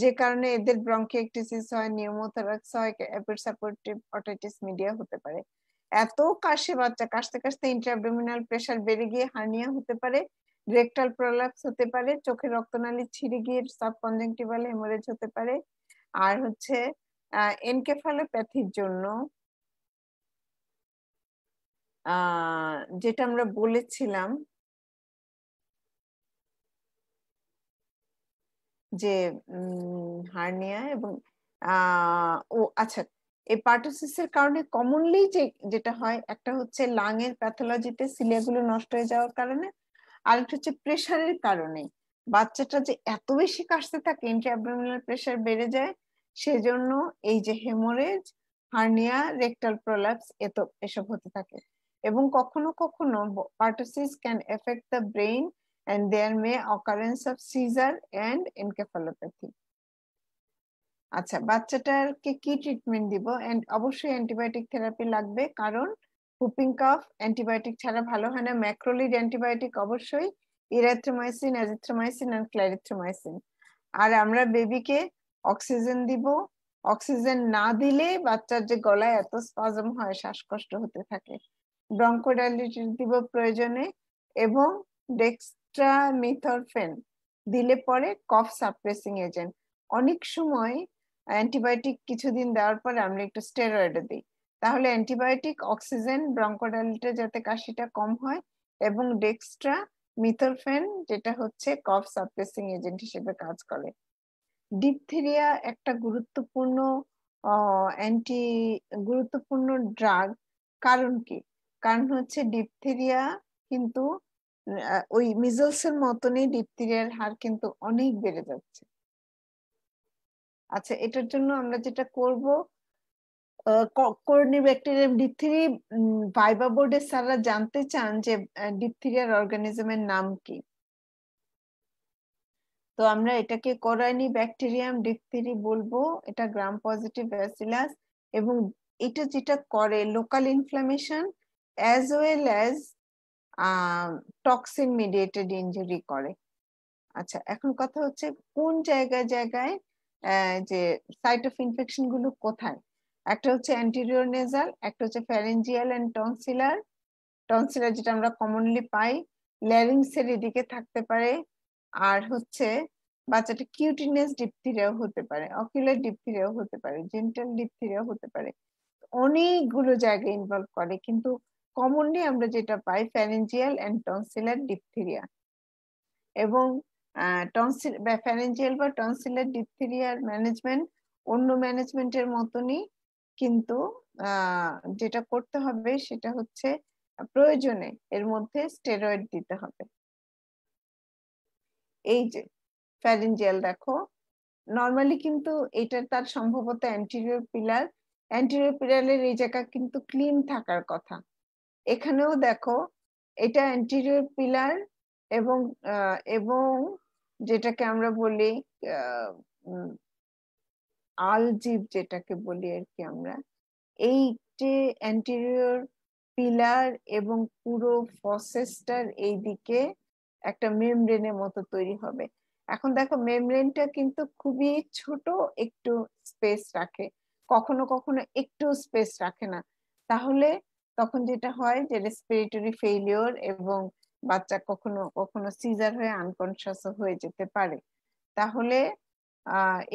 যে কারণে এদের ব্রঙ্কিয়াইটিস হয় নিউমোথোরাক্স হয় অ্যাপিড সাপোর্টিভ অটাইটিস মিডিয়া হতে পারে এত কাশে বাচ্চা কাশতে কাশতে ইন্ট্রাবডোমিনাল প্রেসার বেড়ে গিয়ে হার্নিয়া হতে পারে রেকটাল প্রলাপস হতে পারে চোখের রক্তনালী ছিঁড়ে গিয়ে সাবকনজাংটিভাল হেমোরেজ হতে পারে আর হচ্ছে এনকেফালোপ্যাথির জন্য যেটা আমরা বলেছিলাম যে হার্নিয়া এবং ও আচ্ছা এই পার্টোসিসের কারণে কমনলি যে যেটা হয় একটা হচ্ছে লাঙের প্যাথোলজিতে সিলিয়াগুলো নষ্ট হয়ে যাওয়ার কারণে আরেকটা হচ্ছে প্রেশারের কারণে বাচ্চাটা যে এত বেশি কাশতে থাকে ইন্ট্রাঅ্যাবডোমিনাল প্রেশার বেড়ে যায় সেজন্য এই যে হেমোরেজ হার্নিয়া রেকটাল প্রোল্যাপস এত এসব হতে থাকে এবং কখনো কখনো pertussis can affect the brain and there may occurrence of seizure and encephalopathy আচ্ছা বাচ্চাটারকে কি ট্রিটমেন্ট দিব এন্ড অবশ্যই অ্যান্টিবায়োটিক থেরাপি লাগবে কারণ হুপিং কাফ অ্যান্টিবায়োটিক ছাড়া ভালো হয় না ম্যাক্রোলিড অ্যান্টিবায়োটিক অবশ্যই ইরাথ্রোমাইসিন অ্যাজিথ্রোমাইসিন এন্ড ক্ল্যারিথ্রোমাইসিন আর আমরা বেবিকে অক্সিজেন দিব অক্সিজেন না দিলে বাচ্চার যে গলায় এত স্পাজম হয় শ্বাসকষ্ট হতে থাকে ব্রঙ্কোডাইলিটিস দিব প্রয়োজনে এবং ডেক্স ডেক্সট্রামিথরফেন দিলে পরে কফ সাপ্রেসিং এজেন্ট অনেক সময় অ্যান্টিবায়োটিক কিছুদিন দেওয়ার পরে আমরা একটু স্টেরয়েড দিই তাহলে অ্যান্টিবায়োটিক অক্সিজেন ব্রঙ্কোডালিটে যাতে কাশিটা কম হয় এবং ডেক্সট্রা মিথরফেন যেটা হচ্ছে কফ সাপ্রেসিং এজেন্ট হিসেবে কাজ করে ডিপথেরিয়া একটা গুরুত্বপূর্ণ অ্যান্টি গুরুত্বপূর্ণ ড্রাগ কারণ কি কারণ হচ্ছে ডিপথেরিয়া কিন্তু ওই এর মতনই ডিপথিরিয়ার হার কিন্তু অনেক বেড়ে যাচ্ছে আচ্ছা এটার জন্য আমরা যেটা করব করোনি ব্যাকটেরিয়াম ডিপথিরি ভাইবা বোর্ডের স্যাররা জানতে চান যে ডিপথিরিয়ার অর্গানিজমের নাম কি তো আমরা এটাকে করানি ব্যাকটেরিয়াম ডিপথিরি বলবো এটা গ্রাম পজিটিভ ব্যাসিলাস এবং এটা যেটা করে local inflammation as well as toxin mediated injury করে আচ্ছা এখন কথা হচ্ছে কোন জায়গায় জায়গায় যে সাইট অফ ইনফেকশন গুলো কোথায় একটা হচ্ছে অ্যান্টিরিয়র নেজাল একটা হচ্ছে ফ্যারেঞ্জিয়াল অ্যান্ড টনসিলার টনসিলার যেটা আমরা কমনলি পাই ল্যারিংসের এদিকে থাকতে পারে আর হচ্ছে বাচ্চাটা কিউটিনেস ডিপথিরিয়াও হতে পারে অকিলার ডিপথিরিয়াও হতে পারে জেন্টাল ডিপথিরিয়াও হতে পারে অনেকগুলো জায়গায় ইনভলভ করে কিন্তু কমনলি আমরা যেটা পাই ফ্যারেঞ্জিয়াল অ্যান্ড টনসিলার ডিপথেরিয়া এবং টনসিল বা ফ্যারেঞ্জিয়াল বা টনসিলার ডিপথেরিয়ার ম্যানেজমেন্ট অন্য ম্যানেজমেন্টের মতনই কিন্তু যেটা করতে হবে সেটা হচ্ছে প্রয়োজনে এর মধ্যে স্টেরয়েড দিতে হবে এই যে ফ্যারেঞ্জিয়াল দেখো নর্মালি কিন্তু এটা তার সম্ভবত অ্যান্টিরিয়র পিলার অ্যান্টিরিয়র পিলারের এই জায়গা কিন্তু ক্লিন থাকার কথা এখানেও দেখো এটা অ্যান্টিরিয়র পিলার এবং এবং যেটাকে আমরা বলি আলজিব যেটাকে বলি আর কি আমরা এই যে অ্যান্টিরিয়র পিলার এবং পুরো ফসেসটার এইদিকে একটা মেমব্রেনের মতো তৈরি হবে এখন দেখো মেমব্রেনটা কিন্তু খুবই ছোট একটু স্পেস রাখে কখনো কখনো একটু স্পেস রাখে না তাহলে তখন যেটা হয় যে রেসপিরেটরি ফেইলিওর এবং বাচ্চা কখনো কখনো সিজার হয়ে আনকনসিয়াস হয়ে যেতে পারে তাহলে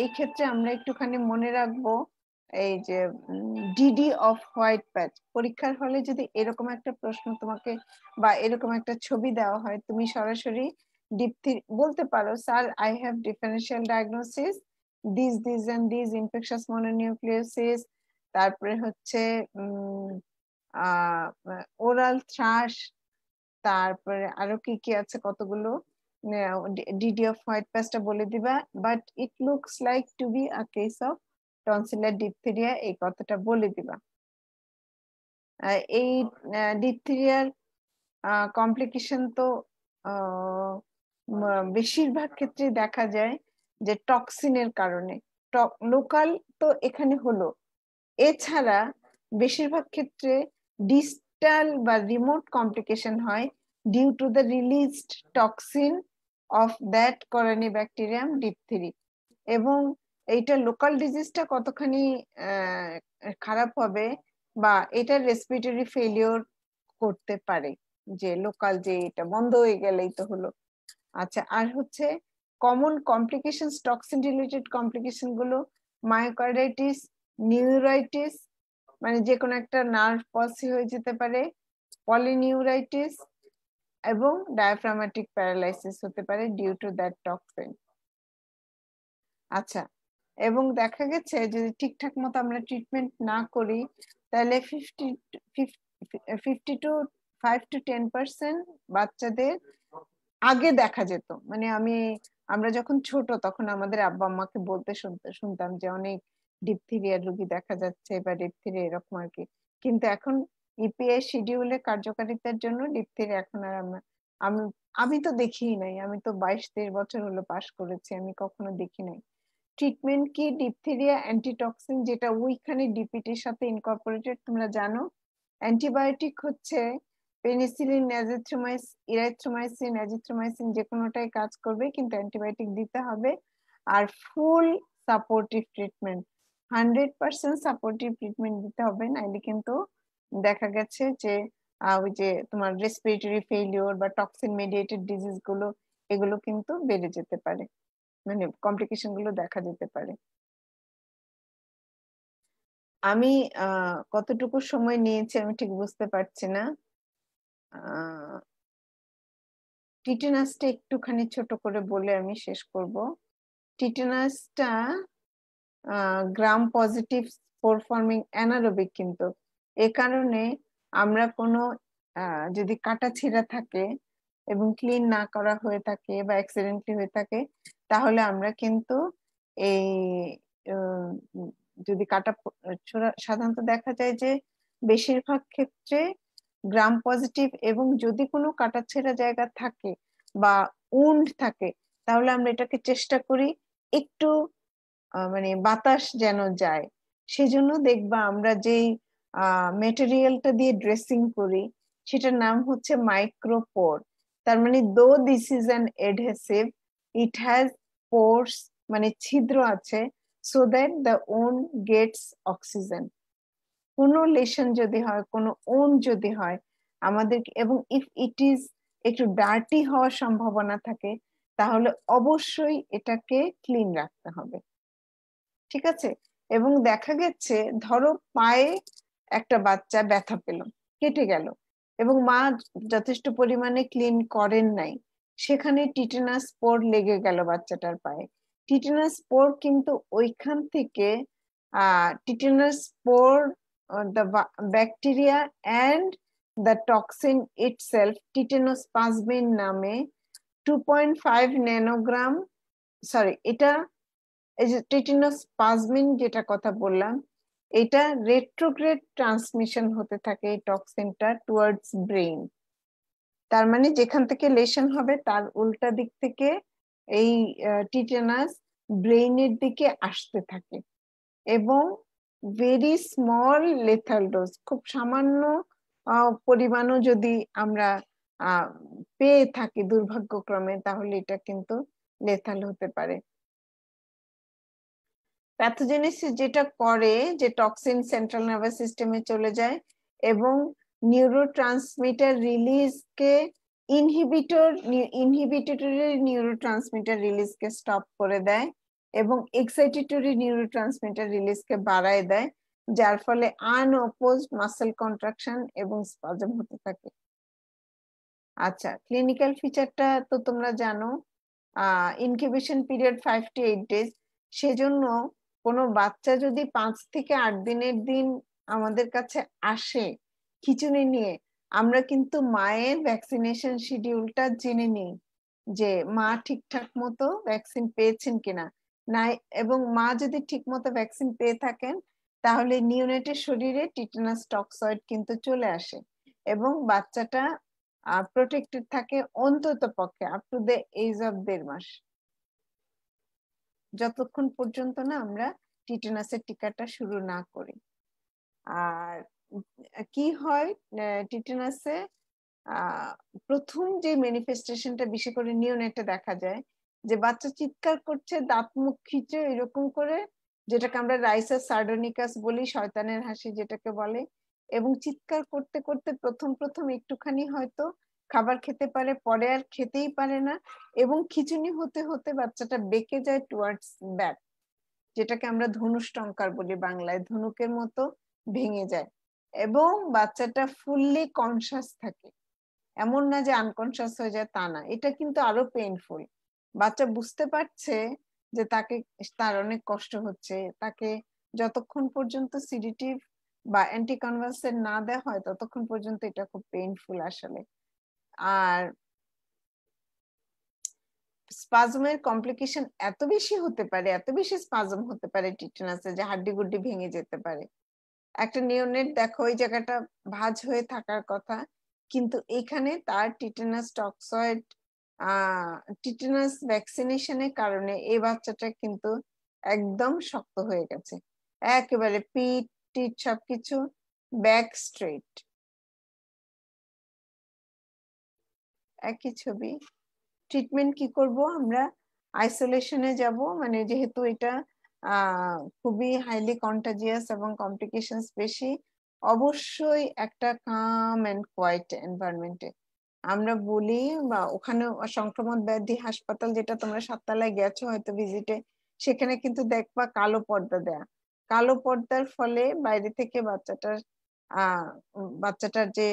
এই ক্ষেত্রে আমরা একটুখানি মনে রাখবো এই যে ডিডি অফ হোয়াইট প্যাচ পরীক্ষার হলে যদি এরকম একটা প্রশ্ন তোমাকে বা এরকম একটা ছবি দেওয়া হয় তুমি সরাসরি ডিপথি বলতে পারো sir I have differential diagnosis this this and this infectious mononucleosis তারপরে হচ্ছে আহ ওরাল থ্রাশ তারপরে আরো কি কি আছে কতগুলো ডিডি অফ হোয়াইট প্যাস্টটা বলে দিবা but it looks like to be a case of tonsillar diphtheria এই কথাটা বলে দিবা এই ডিপথেরিয়ার কমপ্লিকেশন তো বেশিরভাগ ক্ষেত্রে দেখা যায় যে টক্সিনের কারণে লোকাল তো এখানে হলো এছাড়া বেশিরভাগ ক্ষেত্রে ডিস্টাল বা রিমোট কমপ্লিকেশন হয় due to the released toxin of that corynebacterium diphtheriae এবং এইটা লোকাল ডিজিজটা কতখানি খারাপ হবে বা এটা রেসপিরেটরি ফেলিওর করতে পারে যে লোকাল যে এটা বন্ধ হয়ে গেলেই তো হলো আচ্ছা আর হচ্ছে common complication toxin related complication গুলো মায়োকার্ডাইটিস নিউরাইটিস মানে যে কোনো একটা নার্ভ পসি হয়ে যেতে পারে পলিনিউরাইটিস এবং ডায়াফ্রামাটিক প্যারালাইসিস হতে পারে ডিউ টু দ্যাট টক্সিন আচ্ছা এবং দেখা গেছে যদি ঠিকঠাক মতো আমরা ট্রিটমেন্ট না করি তাহলে fifty fifty to five to ten percent বাচ্চাদের আগে দেখা যেত মানে আমি আমরা যখন ছোট তখন আমাদের আব্বা আম্মাকে বলতে শুনতে শুনতাম যে অনেক ডিপথিরিয়ার রোগী দেখা যাচ্ছে বা ডিপথিরিয়া এরকম আর কি কিন্তু এখন ইপিআই e শিডিউলে কার্যকারিতার জন্য ডিপথিরিয়া এখন আর আমরা আমি আমি তো দেখি নাই আমি তো বাইশ তেইশ বছর হলো পাশ করেছি আমি কখনো দেখি নাই ট্রিটমেন্ট কি ডিপথেরিয়া অ্যান্টিটক্সিন যেটা ওইখানে ডিপিটির সাথে ইনকর্পোরেটেড তোমরা জানো অ্যান্টিবায়োটিক হচ্ছে পেনিসিলিন অ্যাজিথ্রোমাইস ইরাইথ্রোমাইসিন অ্যাজিথ্রোমাইসিন যে কোনোটাই কাজ করবে কিন্তু অ্যান্টিবায়োটিক দিতে হবে আর full supportive treatment hundred percent supportive treatment দিতে হবে নাইলে কিন্তু দেখা গেছে যে ওই যে তোমার রেসপিরেটরি ফেলিওর বা টক্সিন মেডিয়েটেড ডিজিজ গুলো এগুলো কিন্তু বেড়ে যেতে পারে মানে কমপ্লিকেশন গুলো দেখা যেতে পারে আমি কতটুকু সময় নিয়েছি আমি ঠিক বুঝতে পারছি না টিটেনাসটা একটুখানি ছোট করে বলে আমি শেষ করব টিটেনাসটা গ্রাম পজিটিভ পারফর্মিং অ্যানারোবিক কিন্তু এ কারণে আমরা কোনো যদি কাটা ছিঁড়া থাকে এবং ক্লিন না করা হয়ে থাকে বা অ্যাক্সিডেন্টলি হয়ে থাকে তাহলে আমরা কিন্তু এই যদি কাটা সাধারণত দেখা যায় যে বেশিরভাগ ক্ষেত্রে গ্রাম পজিটিভ এবং যদি কোনো কাটা ছেঁড়া জায়গা থাকে বা উন্ড থাকে তাহলে আমরা এটাকে চেষ্টা করি একটু মানে বাতাস যেন যায় সেজন্য দেখবা আমরা যেই মেটেরিয়ালটা দিয়ে ড্রেসিং করি সেটার নাম হচ্ছে মাইক্রোপোর তার মানে though this is an adhesive it has pores মানে ছিদ্র আছে so that the wound gets oxygen কোন লেশন যদি হয় কোন ওন যদি হয় আমাদের এবং ইফ ইট ইজ একটু ডার্টি হওয়ার সম্ভাবনা থাকে তাহলে অবশ্যই এটাকে ক্লিন রাখতে হবে ঠিক আছে এবং দেখা গেছে ধরো পায়ে একটা বাচ্চা ব্যথা পেল কেটে গেল এবং মা যথেষ্ট পরিমাণে ক্লিন করেন নাই সেখানে টিটেনাস পোর লেগে গেল বাচ্চাটার পায়ে টিটেনাস পোর কিন্তু ওইখান থেকে tetanus pore the bacteria and the toxin itself পাসবিন নামে two point five nanogram sorry এটা এই যে টিটিনোস্পাজমিন যেটা কথা বললাম এটা রেট্রোগ্রেড ট্রান্সমিশন হতে থাকে এই টক্সিনটা টুয়ার্ডস ব্রেইন তার মানে যেখান থেকে লেশন হবে তার উল্টা দিক থেকে এই টিটেনাস ব্রেইনের দিকে আসতে থাকে এবং ভেরি স্মল লেথাল ডোজ খুব সামান্য পরিমাণও যদি আমরা পেয়ে থাকি দুর্ভাগ্যক্রমে তাহলে এটা কিন্তু লেথাল হতে পারে প্যাথোজেনেসিস যেটা করে যে টক্সিন সেন্ট্রাল নার্ভাস সিস্টেমে চলে যায় এবং নিউরোট্রান্সমিটার রিলিজকে ইনহিবিটর ইনহিবিটরি নিউরোট্রান্সমিটার রিলিজকে স্টপ করে দেয় এবং এক্সাইটেটরি নিউরোট্রান্সমিটার রিলিজকে বাড়ায় দেয় যার ফলে আনঅপোজড মাসেল কন্ট্রাকশন এবং স্পাজম হতে থাকে আচ্ছা ক্লিনিক্যাল ফিচারটা তো তোমরা জানো incubation period five to eight days সেজন্য কোনো বাচ্চা যদি পাঁচ থেকে আট দিনের দিন আমাদের কাছে আসে খিচুড়ি নিয়ে আমরা কিন্তু মায়ের ভ্যাকসিনেশন শিডিউলটা জেনে নিই যে মা ঠিকঠাক মতো ভ্যাকসিন পেয়েছেন কিনা না এবং মা যদি ঠিক মতো ভ্যাকসিন পেয়ে থাকেন তাহলে নিউনেটের শরীরে টিটানাস টক্সয়েড কিন্তু চলে আসে এবং বাচ্চাটা প্রোটেক্টেড থাকে অন্তত পক্ষে up to the age of দেড় মাস যতক্ষণ পর্যন্ত না আমরা টিটেনাসের টিকাটা শুরু না করি আর কি হয় টিটেনাসে প্রথম যে ম্যানিফেস্টেশনটা বিশেষ করে একটা দেখা যায় যে বাচ্চা চিৎকার করছে দাঁত মুখ খিচে এরকম করে যেটাকে আমরা রাইসাস সার্ডোনিকাস বলি শয়তানের হাসি যেটাকে বলে এবং চিৎকার করতে করতে প্রথম প্রথম একটুখানি হয়তো খাবার খেতে পারে পরে আর খেতেই পারে না এবং খিচুনি হতে হতে বাচ্চাটা বেঁকে যায় টুয়ার্ডস ব্যাক যেটাকে আমরা ধনুষ্টঙ্কার বলি বাংলায় ধনুকের মতো ভেঙে যায় এবং বাচ্চাটা ফুললি কনসাস থাকে এমন না যে আনকনসাস হয়ে যায় তা না এটা কিন্তু আরো পেইনফুল বাচ্চা বুঝতে পারছে যে তাকে তার অনেক কষ্ট হচ্ছে তাকে যতক্ষণ পর্যন্ত সিডিটিভ বা অ্যান্টিকনভালসেন্ট না দেওয়া হয় ততক্ষণ পর্যন্ত এটা খুব পেইনফুল আসলে আর স্পাজমের কমপ্লিকেশন এত বেশি হতে পারে এত বেশি স্পাজম হতে পারে টিটেনাসে যে হাড্ডি গুড্ডি ভেঙে যেতে পারে একটা নিউনেট দেখো ওই জায়গাটা ভাজ হয়ে থাকার কথা কিন্তু এখানে তার টিটেনাস টক্সয়েড টিটেনাস ভ্যাকসিনেশনের কারণে এই বাচ্চাটা কিন্তু একদম শক্ত হয়ে গেছে একেবারে পিঠ টিট সবকিছু ব্যাক স্ট্রেট একই ছবি ট্রিটমেন্ট কি করব আমরা আইসোলেশনে যাব মানে যেহেতু এটা খুবই হাইলি কন্টাজিয়াস এবং কমপ্লিকেশনস বেশি অবশ্যই একটা কাম অ্যান্ড কোয়াইট এনভায়রনমেন্টে আমরা বলি বা ওখানে সংক্রমণ ব্যাধি হাসপাতাল যেটা তোমরা সাততলায় গেছো হয়তো ভিজিটে সেখানে কিন্তু দেখবা কালো পর্দা দেয়া কালো পর্দার ফলে বাইরে থেকে বাচ্চাটার বাচ্চাটার যে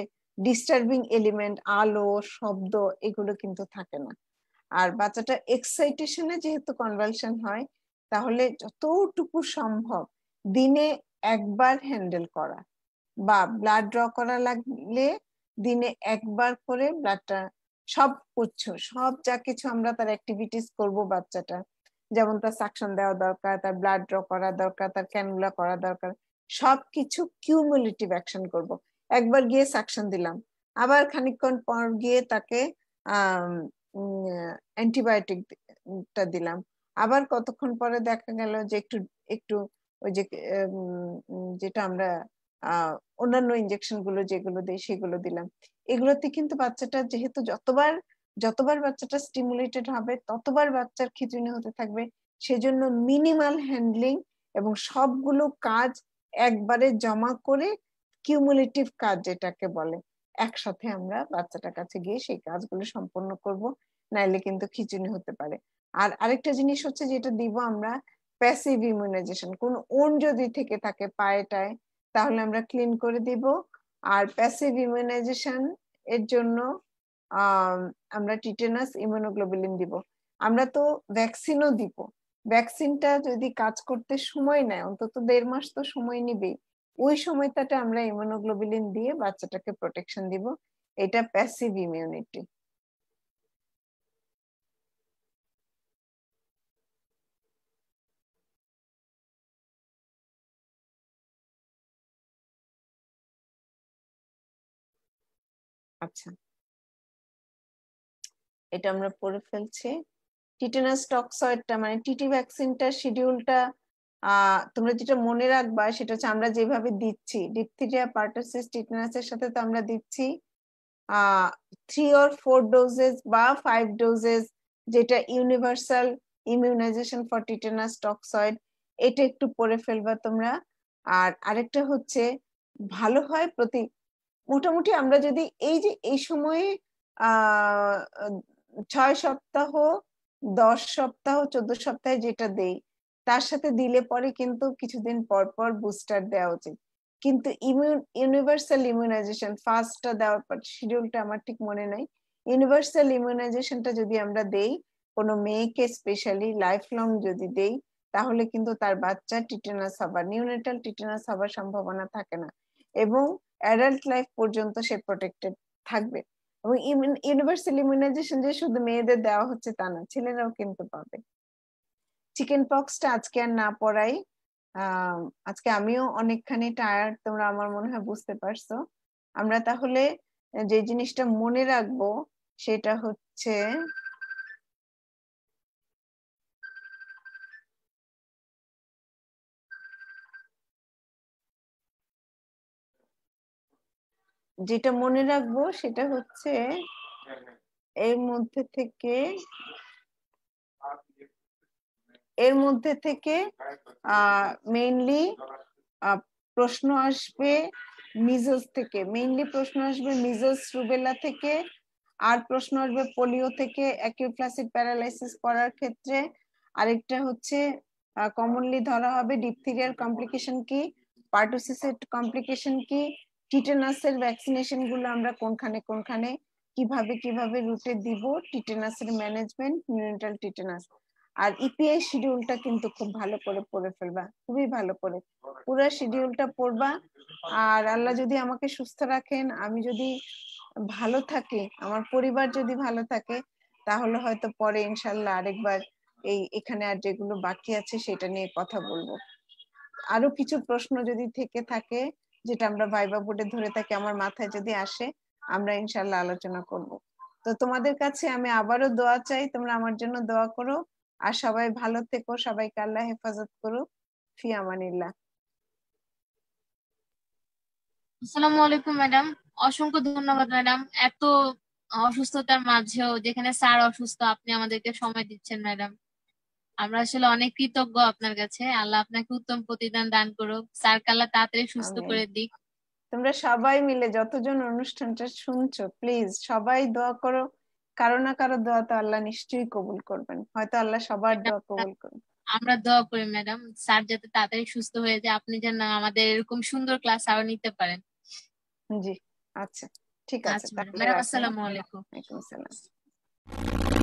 ডিস্টার্বিং এলিমেন্ট আলো শব্দ এগুলো কিন্তু থাকে না আর বাচ্চাটা এক্সাইটেশনে যেহেতু কনভালশন হয় তাহলে যতটুকু সম্ভব দিনে একবার হ্যান্ডেল করা বা ব্লাড ড্র করা লাগলে দিনে একবার করে ব্লাডটা সব কিছু সব যা কিছু আমরা তার অ্যাক্টিভিটিস করব বাচ্চাটা যেমন তার সাকশন দেওয়া দরকার তার ব্লাড ড্র করা দরকার তার ক্যানুলা করা দরকার সব কিছু কিউমুলেটিভ অ্যাকশন করব একবার গিয়ে সাকশন দিলাম আবার খানিকক্ষণ পর গিয়ে তাকে অ্যান্টিবায়োটিকটা দিলাম আবার কতক্ষণ পরে দেখা গেল যে একটু একটু ওই যে যেটা আমরা অন্যান্য ইঞ্জেকশন গুলো যেগুলো দিই সেগুলো দিলাম এগুলোতে কিন্তু বাচ্চাটা যেহেতু যতবার যতবার বাচ্চাটা স্টিমুলেটেড হবে ততবার বাচ্চার খিচুনি হতে থাকবে সেজন্য মিনিমাল হ্যান্ডলিং এবং সবগুলো কাজ একবারে জমা করে কিউমুলেটিভ কাজ যেটাকে বলে একসাথে আমরা বাচ্চাটার কাছে গিয়ে সেই কাজগুলো সম্পন্ন করব নাইলে কিন্তু খিচুনি হতে পারে আর আরেকটা জিনিস হচ্ছে যেটা দিব আমরা প্যাসিভ ইমিউনাইজেশন কোন ওন যদি থেকে থাকে পায়েটায় তাহলে আমরা ক্লিন করে দিব আর প্যাসিভ ইমিউনাইজেশন এর জন্য আমরা টিটেনাস ইমিউনোগ্লোবুলিন দিব আমরা তো ভ্যাকসিনও দিব ভ্যাকসিনটা যদি কাজ করতে সময় নেয় অন্তত দেড় মাস তো সময় নিবেই ওই সময়টাতে আমরা ইমিউনোগ্লোবুলিন দিয়ে বাচ্চাটাকে প্রোটেকশন দিব এটা প্যাসিভ ইমিউনিটি আচ্ছা এটা আমরা পড়ে ফেলছি টিটেনাস টক্সয়েডটা মানে টিটি ভ্যাকসিনটা শিডিউলটা তোমরা যেটা মনে রাখবা সেটা হচ্ছে আমরা যেভাবে দিচ্ছি ডিপথিরিয়া পার্টোসিস টিটেনাসের সাথে তো আমরা দিচ্ছি থ্রি অর ফোর ডোজেস বা ফাইভ ডোজেস যেটা universal immunization for tetanus toxoid এটা একটু পরে ফেলবা তোমরা আর আরেকটা হচ্ছে ভালো হয় প্রতি মোটামুটি আমরা যদি এই যে এই সময়ে ছয় সপ্তাহ দশ সপ্তাহ চোদ্দ সপ্তাহে যেটা দেই তার সাথে দিলে পরে কিন্তু কিছুদিন পর পর বুস্টার দেওয়া উচিত কিন্তু ইমিউন ইউনিভার্সাল ইমিউনাইজেশন ফার্স্টটা দেওয়ার পর শিডিউলটা আমার ঠিক মনে নাই ইউনিভার্সাল ইমিউনাইজেশনটা যদি আমরা দেই কোনো মেয়েকে স্পেশালি লাইফ লং যদি দেই তাহলে কিন্তু তার বাচ্চা টিটেনাস হবার নিউনেটাল টিটেনাস হবার সম্ভাবনা থাকে না এবং অ্যাডাল্ট লাইফ পর্যন্ত সে প্রোটেক্টেড থাকবে এবং ইউনিভার্সাল ইমিউনাইজেশন যে শুধু মেয়েদের দেওয়া হচ্ছে তা না ছেলেরাও কিন্তু পাবে চিকেন পক্সটা আজকে আর না পড়াই আজকে আমিও অনেকখানি টায়ার্ড তোমরা আমার মনে হয় বুঝতে পারছো আমরা তাহলে যে জিনিসটা মনে রাখবো সেটা হচ্ছে যেটা মনে রাখবো সেটা হচ্ছে এর মধ্যে থেকে এর মধ্যে থেকে মেইনলি প্রশ্ন আসবে মিজস থেকে মেইনলি প্রশ্ন আসবে মিজস রুবেলা থেকে আর প্রশ্ন আসবে পোলিও থেকে অ্যাকিউট প্যারালাইসিস করার ক্ষেত্রে আরেকটা হচ্ছে কমনলি ধরা হবে ডিপথিরিয়ার কমপ্লিকেশন কি পার্টোসিসের কমপ্লিকেশন কি টিটেনাসের ভ্যাকসিনেশন গুলো আমরা কোনখানে কোনখানে কিভাবে কিভাবে রুটে দিব টিটেনাসের ম্যানেজমেন্ট নিউরেন্টাল টিটেনাস আর ইপিআই e শিডিউলটা কিন্তু খুব ভালো করে পড়ে ফেলবা খুবই ভালো করে পুরো শিডিউলটা পড়বা আর আল্লাহ যদি আমাকে সুস্থ রাখেন আমি যদি ভালো থাকি আমার পরিবার যদি ভালো থাকে তাহলে হয়তো পরে ইনশাল্লাহ আরেকবার এই এখানে আর যেগুলো বাকি আছে সেটা নিয়ে কথা বলবো আরো কিছু প্রশ্ন যদি থেকে থাকে যেটা আমরা ভাইবা বোর্ডে ধরে থাকি আমার মাথায় যদি আসে আমরা ইনশাল্লাহ আলোচনা করব তো তোমাদের কাছে আমি আবারও দোয়া চাই তোমরা আমার জন্য দোয়া করো আর সবাই ভালো থেকো সবাইকে আল্লাহ হেফাজত করো ফি আমানিল্লাহ আসসালামু আলাইকুম ম্যাডাম অসংখ্য ধন্যবাদ ম্যাডাম এত অসুস্থতার মাঝেও যেখানে স্যার অসুস্থ আপনি আমাদেরকে সময় দিচ্ছেন ম্যাডাম আমরা আসলে অনেক কৃতজ্ঞ আপনার কাছে আল্লাহ আপনাকে উত্তম প্রতিদান দান করুক স্যার কাল্লা তাড়াতাড়ি সুস্থ করে দিক তোমরা সবাই মিলে যতজন অনুষ্ঠানটা শুনছো প্লিজ সবাই দোয়া করো কারো না কারো দোয়া তো আল্লাহ নিশ্চয়ই কবুল করবেন হয়তো আল্লাহ সবার দোয়া কবুল করবেন আমরা দোয়া করি ম্যাডাম স্যার যাতে তাড়াতাড়ি সুস্থ হয়ে যায় আপনি যেন আমাদের এরকম সুন্দর ক্লাস আরো নিতে পারেন জি আচ্ছা ঠিক আছে আচ্ছা, আসসালামু আলাইকুম ওয়ালাইকুম আসসালাম